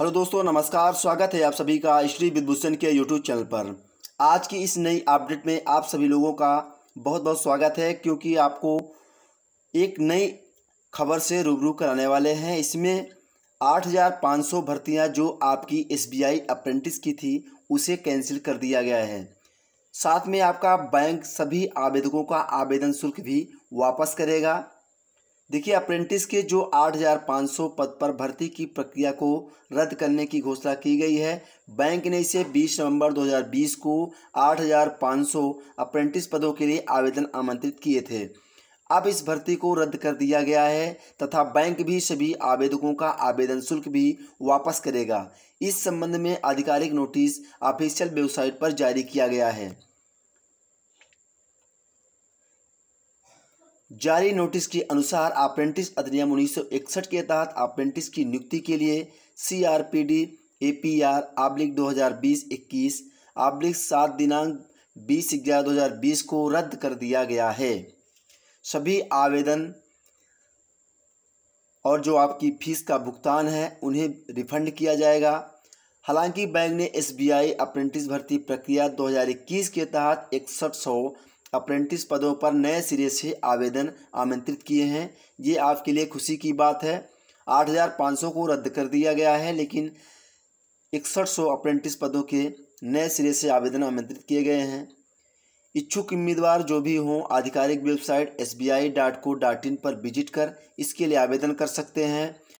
hello दोस्तों नमस्कार स्वागत है आप सभी का श्री विदभूषण के यूट्यूब चैनल पर आज की इस नई अपडेट में आप सभी लोगों का बहुत बहुत स्वागत है क्योंकि आपको एक नई खबर से रूबरू कराने वाले हैं इसमें 8,500 भर्तियां जो आपकी एसबीआई अप्रेंटिस की थी उसे कैंसिल कर दिया गया है साथ में आपका बैंक सभी आवेदकों का आवेदन शुल्क भी वापस करेगा देखिए अप्रेंटिस के जो 8,500 पद पर भर्ती की प्रक्रिया को रद्द करने की घोषणा की गई है बैंक ने इसे 20 नवंबर 2020 को 8,500 अप्रेंटिस पदों के लिए आवेदन आमंत्रित किए थे अब इस भर्ती को रद्द कर दिया गया है तथा बैंक भी सभी आवेदकों का आवेदन शुल्क भी वापस करेगा इस संबंध में आधिकारिक नोटिस ऑफिशियल वेबसाइट पर जारी किया गया है जारी नोटिस के अनुसार अप्रेंटिस अधिनियम 1961 के तहत अप्रेंटिस की नियुक्ति के लिए C R P D A P R आब्लिक दो हज़ार बीस इक्कीस आब्लिक सात दिनांक बीस ग्यारह दो हज़ार बीस को रद्द कर दिया गया है सभी आवेदन और जो आपकी फीस का भुगतान है उन्हें रिफंड किया जाएगा हालांकि बैंक ने एसबीआई अप्रेंटिस भर्ती प्रक्रिया 2021 के तहत इकसठ अप्रेंटिस पदों पर नए सिरे से आवेदन आमंत्रित किए हैं ये आपके लिए खुशी की बात है 8,500 को रद्द कर दिया गया है लेकिन इकसठ सौ अप्रेंटिस पदों के नए सिरे से आवेदन आमंत्रित किए गए हैं इच्छुक उम्मीदवार जो भी हों आधिकारिक website S B I dot co dot in पर विजिट कर इसके लिए आवेदन कर सकते हैं